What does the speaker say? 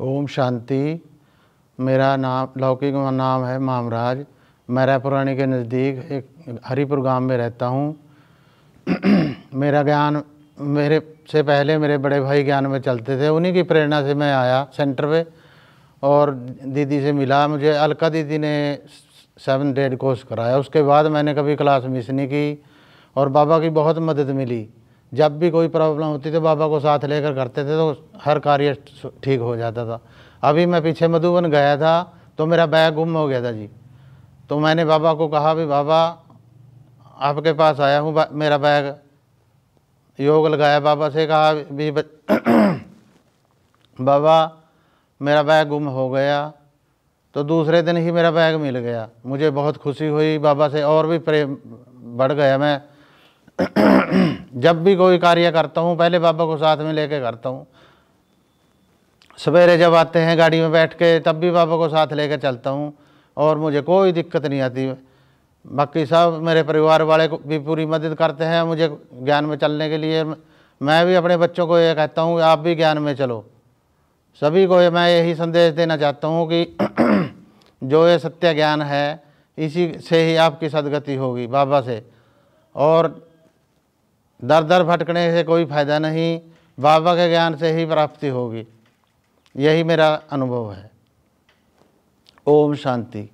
ओम शांति मेरा नाम लौकिक नाम है मामराज मैं रायपुरानी के नज़दीक एक हरिपुर गांव में रहता हूँ मेरा ज्ञान मेरे से पहले मेरे बड़े भाई ज्ञान में चलते थे उन्हीं की प्रेरणा से मैं आया सेंटर पे और दीदी से मिला मुझे अलका दीदी ने सेवन डेड कोर्स कराया उसके बाद मैंने कभी क्लास मिस नहीं की और बाबा की बहुत मदद मिली जब भी कोई प्रॉब्लम होती थी तो बाबा को साथ लेकर करते थे तो हर कार्य ठीक हो जाता था अभी मैं पीछे मधुबन गया था तो मेरा बैग गुम हो गया था जी तो मैंने बाबा को कहा भी बाबा आपके पास आया हूँ मेरा बैग योग लगाया बाबा से कहा भी ब... बाबा मेरा बैग गुम हो गया तो दूसरे दिन ही मेरा बैग मिल गया मुझे बहुत खुशी हुई बाबा से और भी प्रेम बढ़ गया मैं जब भी कोई कार्य करता हूँ पहले बाबा को साथ में लेके करता हूँ सवेरे जब आते हैं गाड़ी में बैठ के तब भी बाबा को साथ लेके चलता हूँ और मुझे कोई दिक्कत नहीं आती बाकी सब मेरे परिवार वाले को भी पूरी मदद करते हैं मुझे ज्ञान में चलने के लिए मैं भी अपने बच्चों को ये कहता हूँ आप भी ज्ञान में चलो सभी को मैं यही संदेश देना चाहता हूँ कि जो ये सत्य ज्ञान है इसी से ही आपकी सदगति होगी बाबा से और दर दर भटकने से कोई फ़ायदा नहीं बाबा के ज्ञान से ही प्राप्ति होगी यही मेरा अनुभव है ओम शांति